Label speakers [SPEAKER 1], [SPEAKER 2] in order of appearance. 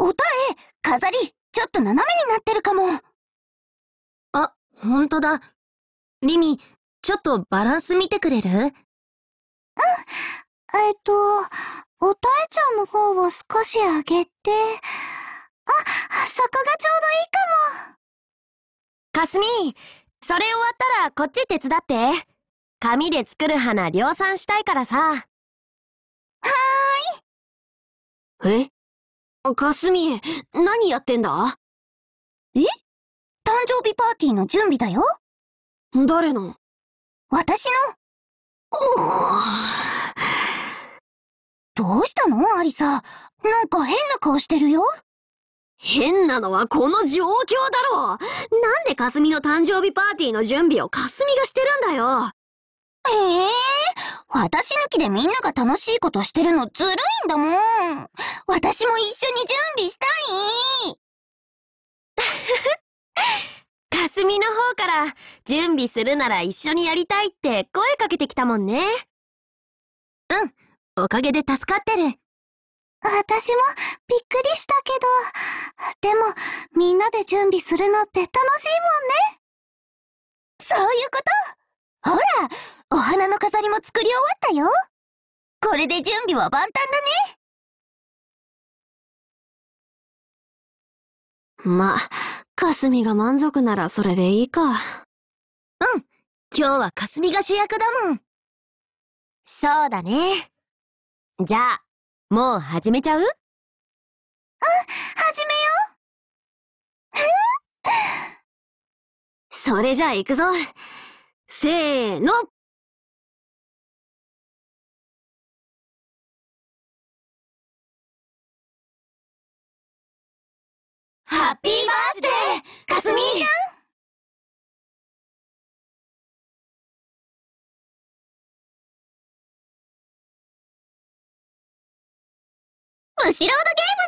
[SPEAKER 1] おたえ飾り、ちょっと斜めになってるかも。あ、ほんとだ。リミ、ちょっとバランス見てくれるうん。えっと、おたえちゃんの方を少し上げて、あ、そこがちょうどいいかも。かすみ、それ終わったらこっち手伝って。紙で作る花量産したいからさ。かすみ、何やってんだえ誕生日パーティーの準備だよ。誰の私の。どうしたのアリサ。なんか変な顔してるよ。変なのはこの状況だろうなんでかすみの誕生日パーティーの準備をかすみがしてるんだよええ、私抜きでみんなが楽しいことしてるのずるいんだもん。私も一緒に準備したい かすみの方から準備するなら一緒にやりたいって声かけてきたもんね。うん、おかげで助かってる。私もびっくりしたけど、でもみんなで準備するのって楽しいもんね。そういうことほら、お花の飾りも作り終わったよ。これで準備は万端だね。まあ、かすみが満足ならそれでいいか。うん。今日はかすみが主役だもん。そうだね。じゃあ、もう始めちゃううん、始めよう。それじゃあ行くぞ。せーの。ハッピーバースデーかすみちゃんブシロードゲーム